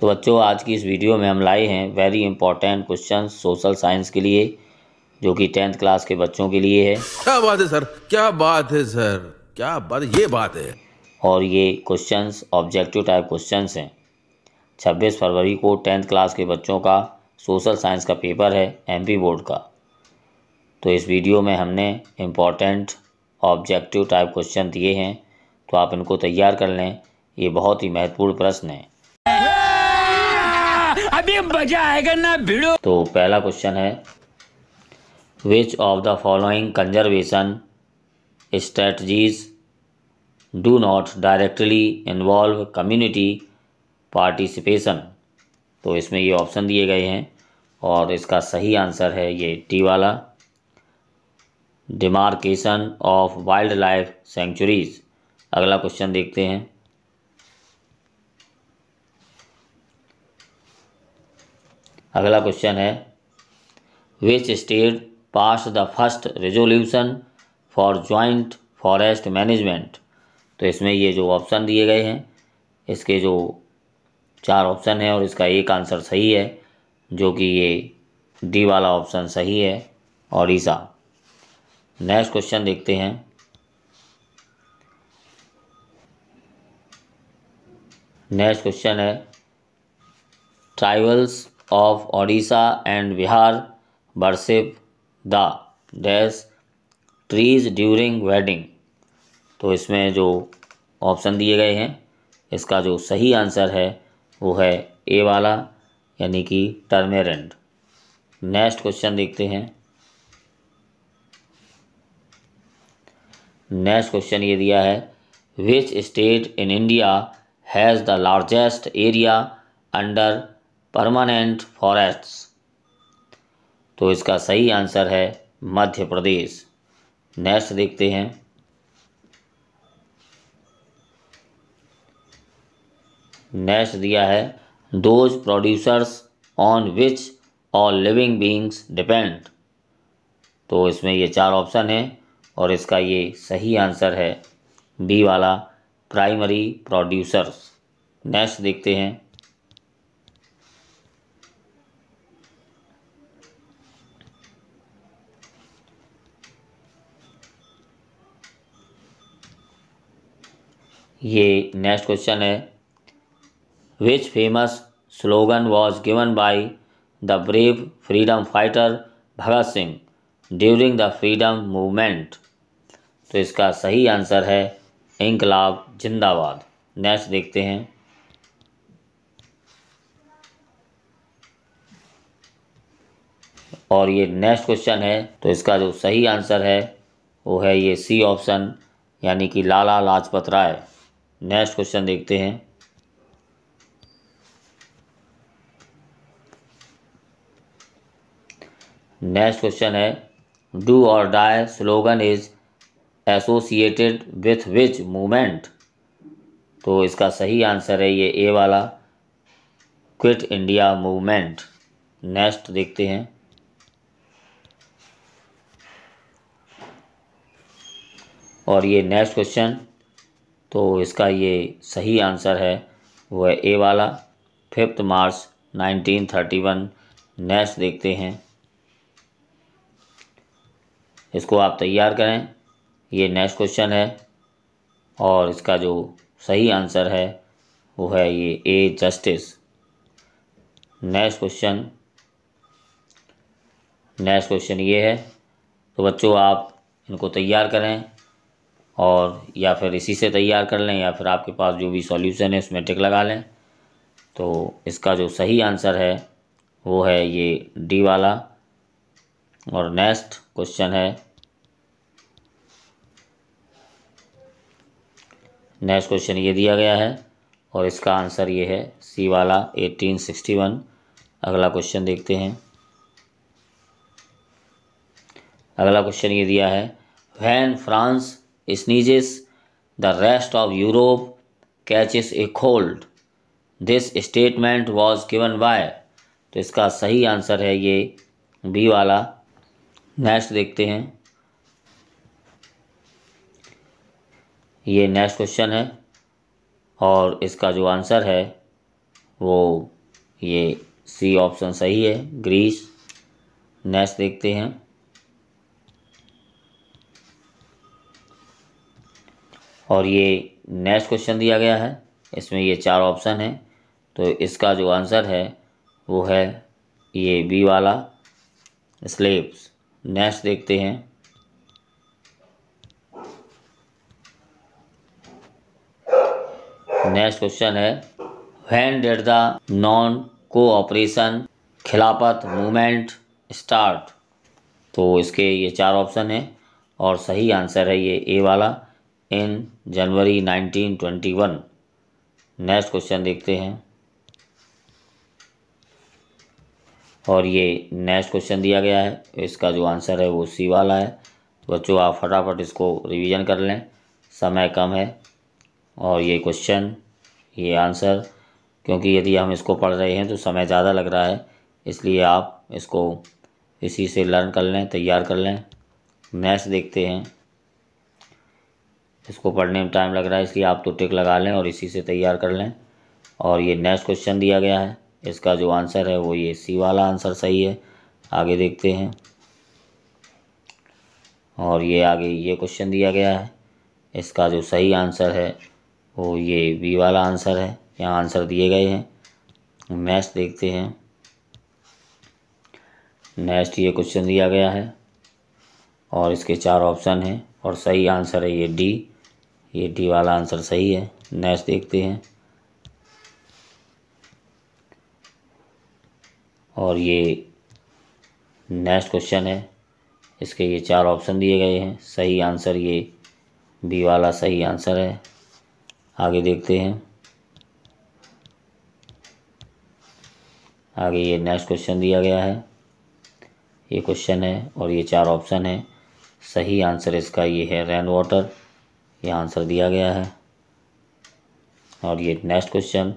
तो बच्चों आज की इस वीडियो में हम लाए हैं very important question social science के लिए जो कि टेंथ क्लास के बच्चों के लिए है क्या बात है सर क्या बात है सर क्या बात ये बात है और ये क्वेश्चन ऑब्जेक्टिव टाइप क्वेश्चन हैं छब्बीस फरवरी को टेंथ क्लास के बच्चों का सोशल साइंस का पेपर है एम बोर्ड का तो इस वीडियो में हमने इम्पॉर्टेंट ऑब्जेक्टिव टाइप क्वेश्चन दिए हैं तो आप इनको तैयार कर लें ये बहुत ही महत्वपूर्ण प्रश्न है अभी मजा आएगा ना भिड़ो तो पहला क्वेश्चन है which of the following conservation strategies do not directly involve community participation तो इसमें ये ऑप्शन दिए गए हैं और इसका सही आंसर है ये टी वाला demarcation of wild life sanctuaries अगला क्वेश्चन देखते हैं अगला क्वेश्चन है which state pass the first resolution for joint forest management तो इसमें ये जो ऑप्शन दिए गए हैं इसके जो चार ऑप्शन हैं और इसका एक आंसर सही है जो कि ये डी वाला ऑप्शन सही है ओडिशा नेक्स्ट क्वेश्चन देखते हैं नेक्स्ट क्वेश्चन है tribals of Odisha and Bihar worship the dash trees during wedding तो इसमें जो ऑप्शन दिए गए हैं इसका जो सही आंसर है वो है ए वाला यानी कि टर्मेरेंड नेक्स्ट क्वेश्चन देखते हैं नेक्स्ट क्वेश्चन ये दिया है which state in India has the largest area under permanent forests तो इसका सही आंसर है मध्य प्रदेश नेक्स्ट देखते हैं नेक्स्ट दिया है those producers on which all living beings depend तो इसमें ये चार ऑप्शन है और इसका ये सही आंसर है बी वाला प्राइमरी प्रोड्यूसर्स नेक्स्ट देखते हैं ये नेक्स्ट क्वेश्चन है which famous slogan was given by the brave freedom fighter Bhagat Singh during the freedom movement तो इसका सही आंसर है इनकलाब जिंदाबाद नेक्स्ट देखते हैं और ये नेक्स्ट क्वेश्चन है तो इसका जो सही आंसर है वो है ये सी ऑप्शन यानी कि लाला लाजपत राय नेक्स्ट क्वेश्चन देखते हैं नेक्स्ट क्वेश्चन है do or die slogan is associated with which movement तो इसका सही आंसर है ये ए वाला क्विट इंडिया मूवमेंट नेक्स्ट देखते हैं और ये नेक्स्ट क्वेश्चन तो इसका ये सही आंसर है वह है ए वाला फिफ्थ मार्च 1931 नेक्स्ट देखते हैं इसको आप तैयार करें ये नेक्स्ट क्वेश्चन है और इसका जो सही आंसर है वो है ये A justice next question next question ये है तो बच्चों आप इनको तैयार करें और या फिर इसी से तैयार कर लें या फिर आपके पास जो भी सॉल्यूशन है उसमें टिक लगा लें तो इसका जो सही आंसर है वो है ये डी वाला और नेक्स्ट क्वेश्चन है नेक्स्ट क्वेश्चन ये दिया गया है और इसका आंसर ये है सी वाला 1861 अगला क्वेश्चन देखते हैं अगला क्वेश्चन ये दिया है when France sneezes, the rest of Europe catches a cold. This statement was given by तो इसका सही आंसर है ये बी वाला नेक्स्ट देखते हैं ये नेक्स्ट क्वेश्चन है और इसका जो आंसर है वो ये सी ऑप्शन सही है ग्रीस नेक्स्ट देखते हैं और ये नेक्स्ट क्वेश्चन दिया गया है इसमें ये चार ऑप्शन है तो इसका जो आंसर है वो है ये बी वाला स्लेब्स नेक्स्ट देखते हैं नेक्स्ट क्वेश्चन है when did the non cooperation Khilafat movement start तो इसके ये चार ऑप्शन हैं और सही आंसर है ये ए वाला इन जनवरी 1921 नेक्स्ट क्वेश्चन देखते हैं और ये नेक्स्ट क्वेश्चन दिया गया है इसका जो आंसर है वो सी वाला है बच्चों आप फटाफट इसको रिवीजन कर लें समय कम है और ये क्वेश्चन ये आंसर क्योंकि यदि हम इसको पढ़ रहे हैं तो समय ज़्यादा लग रहा है इसलिए आप इसको इसी से लर्न कर लें तैयार कर लें नेक्स्ट देखते हैं इसको पढ़ने में टाइम लग रहा है इसलिए आप तो टिक लगा लें और इसी से तैयार कर लें और ये नेक्स्ट क्वेश्चन दिया गया है इसका जो आंसर है वो ये सी वाला आंसर सही है आगे देखते हैं और ये आगे ये क्वेश्चन दिया गया है इसका जो सही आंसर है वो ये बी वाला आंसर है यहाँ आंसर दिए गए हैं नेक्स्ट देखते हैं नेक्स्ट ये क्वेश्चन दिया गया है और इसके चार ऑप्शन हैं और सही आंसर है ये डी ये डी वाला आंसर सही है नेक्स्ट देखते हैं और ये नेक्स्ट क्वेश्चन है इसके ये चार ऑप्शन दिए गए हैं सही आंसर ये बी वाला सही आंसर है आगे देखते हैं आगे ये नेक्स्ट क्वेश्चन दिया गया है ये क्वेश्चन है और ये चार ऑप्शन है सही आंसर इसका ये है रेन वाटर ये आंसर दिया गया है और ये next question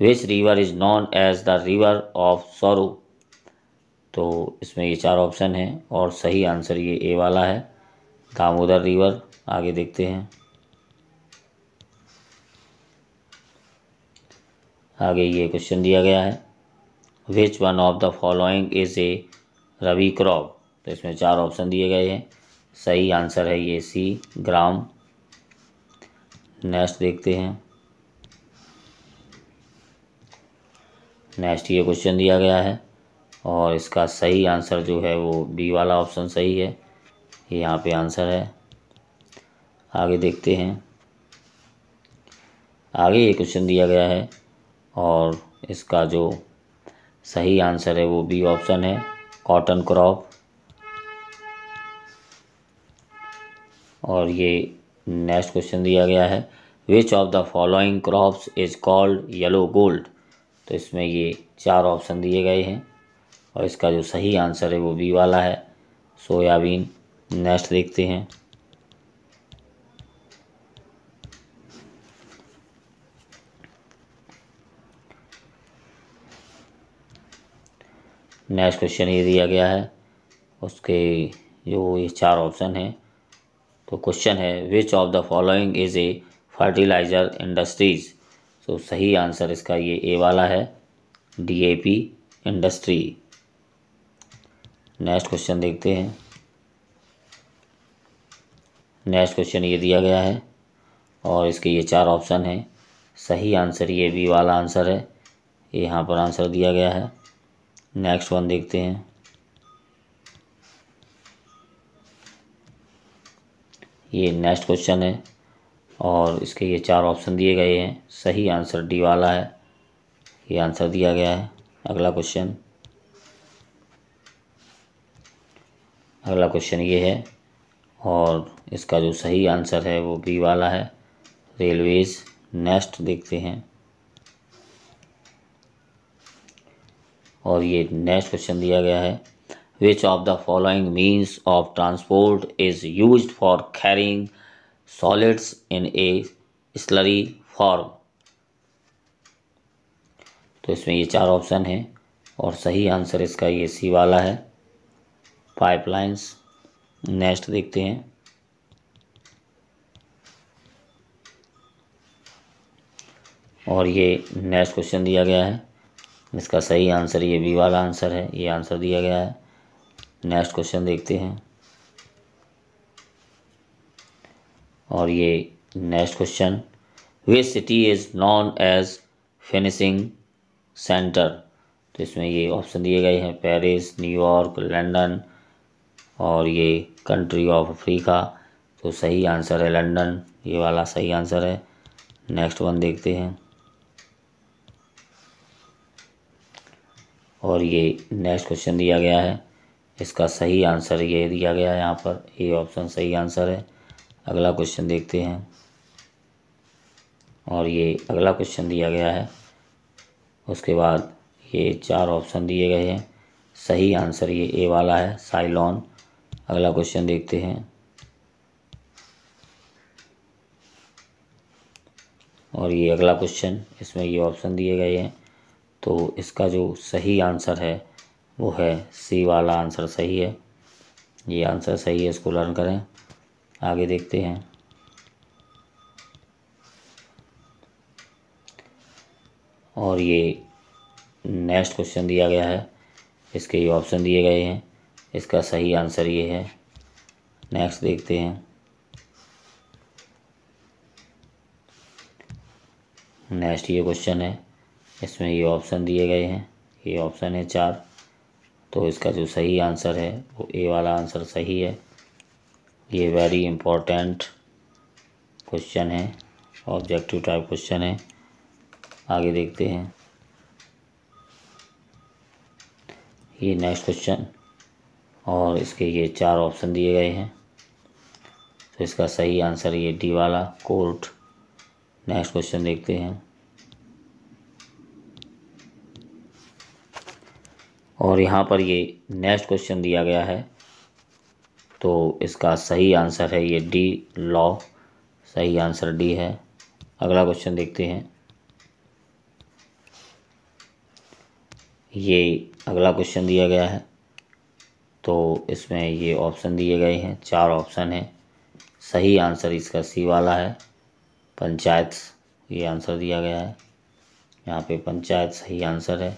which river is known as the river of sorrow तो इसमें ये चार ऑप्शन हैं और सही आंसर ये ए वाला है दामोदर रिवर आगे देखते हैं आगे ये क्वेश्चन दिया गया है which one of the following is a rabi crop तो इसमें चार ऑप्शन दिए गए हैं सही आंसर है ये सी ग्राम नेक्स्ट देखते हैं नेक्स्ट ये क्वेश्चन दिया गया है और इसका सही आंसर जो है वो बी वाला ऑप्शन सही है ये यहाँ पे आंसर है आगे देखते हैं आगे ये क्वेश्चन दिया गया है और इसका जो सही आंसर है वो बी ऑप्शन है कॉटन क्रॉप और ये नेक्स्ट क्वेश्चन दिया गया है which of the following crops is called yellow gold तो इसमें ये चार ऑप्शन दिए गए हैं और इसका जो सही आंसर है वो बी वाला है सोयाबीन नेक्स्ट देखते हैं नेक्स्ट क्वेश्चन ये दिया गया है उसके जो ये चार ऑप्शन हैं तो क्वेश्चन है which of the following is a fertiliser industries तो सही आंसर इसका ये ए वाला है डीएपी इंडस्ट्री नेक्स्ट क्वेश्चन देखते हैं नेक्स्ट क्वेश्चन ये दिया गया है और इसके ये चार ऑप्शन हैं सही आंसर ये बी वाला आंसर है यहाँ पर आंसर दिया गया है नेक्स्ट वन देखते हैं ये नेक्स्ट क्वेश्चन है और इसके ये चार ऑप्शन दिए गए हैं सही आंसर डी वाला है ये आंसर दिया गया है अगला क्वेश्चन अगला क्वेश्चन ये है और इसका जो सही आंसर है वो बी वाला है रेलवेज नेक्स्ट देखते हैं और ये नेक्स्ट क्वेश्चन दिया गया है Which of the following means of transport is used for carrying solids in a slurry form? तो इसमें ये चार ऑप्शन हैं और सही आंसर इसका ये सी वाला है पाइपलाइंस नेक्स्ट देखते हैं और ये नेक्स्ट क्वेश्चन दिया गया है इसका सही आंसर ये बी वाला आंसर है ये आंसर दिया गया है नेक्स्ट क्वेश्चन देखते हैं और ये next question way city is known as finishing centre तो इसमें ये ऑप्शन दिए गए हैं पेरिस न्यूयॉर्क लंदन और ये कंट्री ऑफ अफ्रीका तो सही आंसर है लंदन ये वाला सही आंसर है नेक्स्ट वन देखते हैं और ये नेक्स्ट क्वेश्चन दिया गया है इसका सही आंसर ये दिया गया है यहाँ पर ये ऑप्शन सही आंसर है अगला क्वेश्चन देखते हैं और ये अगला क्वेश्चन दिया गया है उसके बाद ये चार ऑप्शन दिए गए हैं सही आंसर ये ए वाला है साइलॉन अगला क्वेश्चन देखते हैं और ये अगला क्वेश्चन इसमें ये ऑप्शन दिए गए हैं तो इसका जो सही आंसर है वो है सी वाला आंसर सही है ये आंसर सही है इसको लर्न करें आगे देखते हैं और ये नेक्स्ट क्वेश्चन दिया गया है इसके ये ऑप्शन दिए गए हैं इसका सही आंसर ये है नेक्स्ट देखते हैं नेक्स्ट ये क्वेश्चन है इसमें ये ऑप्शन दिए गए हैं ये ऑप्शन है चार तो इसका जो सही आंसर है वो ए वाला आंसर सही है ये वेरी इम्पोर्टेंट क्वेश्चन है ऑब्जेक्टिव टाइप क्वेश्चन है आगे देखते हैं ये नेक्स्ट क्वेश्चन और इसके ये चार ऑप्शन दिए गए हैं तो इसका सही आंसर ये डी वाला कोर्ट नेक्स्ट क्वेश्चन देखते हैं और यहाँ पर ये नेक्स्ट क्वेश्चन दिया गया है तो इसका सही आंसर है ये डी लॉ सही आंसर डी है अगला क्वेश्चन देखते हैं ये अगला क्वेश्चन दिया गया है तो इसमें ये ऑप्शन दिए गए हैं चार ऑप्शन हैं सही आंसर इसका सी वाला है पंचायत ये आंसर दिया गया है यहाँ पे पंचायत सही आंसर है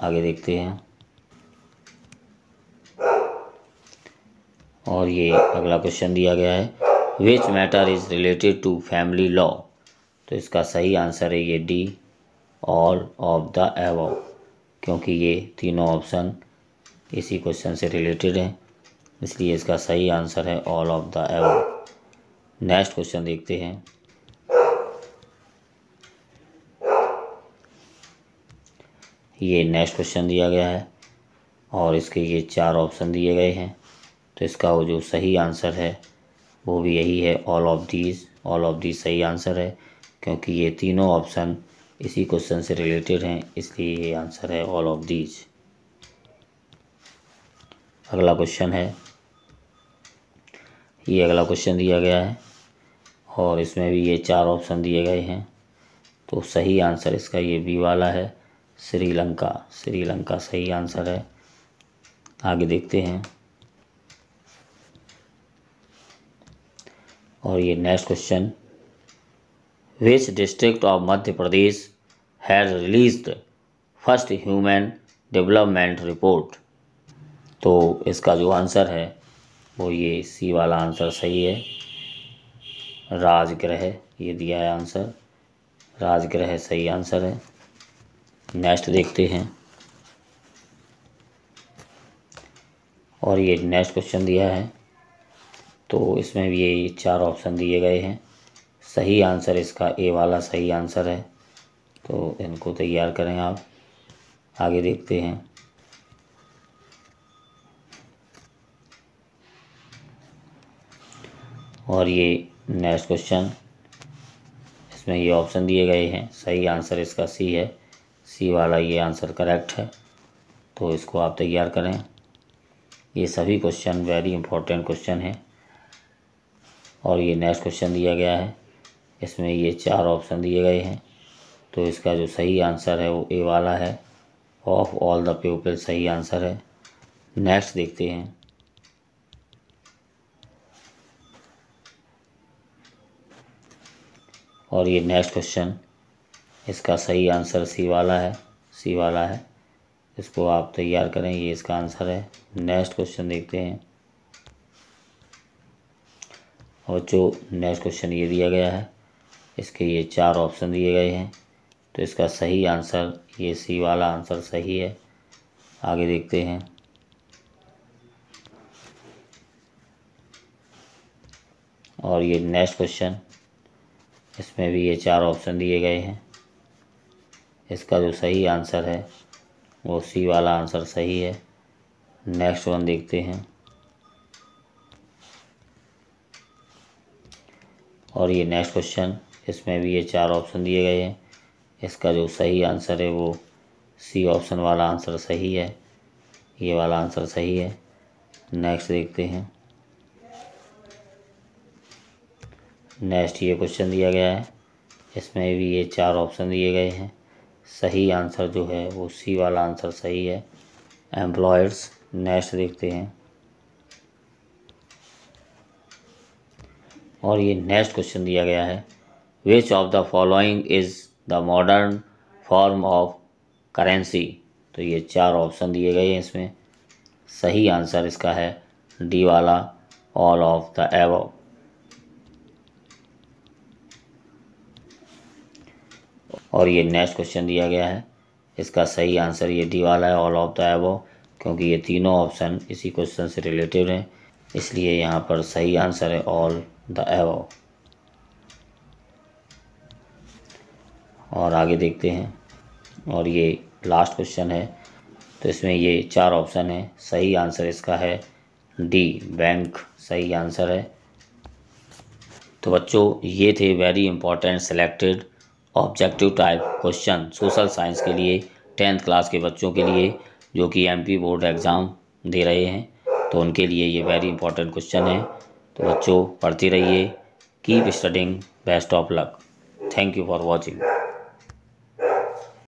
आगे देखते हैं और ये अगला क्वेश्चन दिया गया है which matter is related to family law तो इसका सही आंसर है ये डी ऑल ऑफ द एव क्योंकि ये तीनों ऑप्शन इसी क्वेश्चन से रिलेटेड हैं इसलिए इसका सही आंसर है all of the above next question देखते हैं ये नेक्स्ट क्वेश्चन दिया गया है और इसके ये चार ऑप्शन दिए गए हैं तो इसका वो जो सही आंसर है वो भी यही है all of these all of these सही आंसर है क्योंकि ये तीनों ऑप्शन इसी क्वेश्चन से रिलेटेड हैं इसलिए ये आंसर है ऑल ऑफ दीज अगला क्वेश्चन है ये अगला क्वेश्चन दिया गया है और इसमें भी ये चार ऑप्शन दिए गए हैं तो सही आंसर इसका ये बी वाला है श्रीलंका श्रीलंका सही आंसर है आगे देखते हैं और ये next question which district of Madhya Pradesh has release first human development report तो इसका जो आंसर है वो ये सी वाला आंसर सही है राजगृह ये दिया है आंसर राजगृह सही आंसर है नेक्स्ट देखते हैं और ये नेक्स्ट क्वेश्चन दिया है तो इसमें भी ये चार ऑप्शन दिए गए हैं सही आंसर इसका ए वाला सही आंसर है तो इनको तैयार करें आप आगे देखते हैं और ये नेक्स्ट क्वेश्चन इसमें ये ऑप्शन दिए गए हैं सही आंसर इसका सी है सी वाला ये आंसर करेक्ट है तो इसको आप तैयार करें ये सभी क्वेश्चन वेरी इंपॉर्टेंट क्वेश्चन है और ये नेक्स्ट क्वेश्चन दिया गया है इसमें ये चार ऑप्शन दिए गए हैं तो इसका जो सही आंसर है वो ए वाला है ऑफ ऑल द पीपल सही आंसर है नेक्स्ट देखते हैं और ये नेक्स्ट क्वेश्चन इसका सही आंसर सी वाला है सी वाला है इसको आप तैयार करें ये इसका आंसर है नेक्स्ट क्वेश्चन देखते हैं और जो नेक्स्ट क्वेश्चन ये दिया गया है इसके ये चार ऑप्शन दिए गए हैं तो इसका सही आंसर ये सी वाला आंसर सही है आगे देखते हैं और ये नेक्स्ट क्वेश्चन इसमें भी ये चार ऑप्शन दिए गए हैं इसका जो सही आंसर है वो सी वाला आंसर सही है नेक्स्ट वन देखते हैं और ये नेक्स्ट क्वेश्चन इसमें भी ये चार ऑप्शन दिए गए हैं इसका जो सही आंसर है वो सी ऑप्शन वाला आंसर सही है ये वाला आंसर सही है नेक्स्ट देखते हैं नेक्स्ट ये क्वेश्चन दिया गया है इसमें भी ये चार ऑप्शन दिए गए हैं सही आंसर जो है वो सी वाला आंसर सही है एम्प्लॉयर्स नेक्स्ट देखते हैं और ये नेक्स्ट क्वेश्चन दिया गया है which of the following is the modern form of currency तो ये चार ऑप्शन दिए गए हैं इसमें सही आंसर इसका है डी वाला ऑल ऑफ द एव और ये नेक्स्ट क्वेश्चन दिया गया है इसका सही आंसर ये डी वाला है ऑल ऑफ द एबो क्योंकि ये तीनों ऑप्शन इसी क्वेश्चन से रिलेटेड हैं इसलिए यहाँ पर सही आंसर है ऑल द एबो और आगे देखते हैं और ये लास्ट क्वेश्चन है तो इसमें ये चार ऑप्शन है सही आंसर इसका है डी बैंक सही आंसर है तो बच्चों ये थे very important selected objective type question social science के लिए टेंथ क्लास के बच्चों के लिए जो कि एमपी बोर्ड एग्ज़ाम दे रहे हैं तो उनके लिए ये वेरी इंपॉर्टेंट क्वेश्चन है तो बच्चों पढ़ते रहिए keep studying best of luck thank you for watching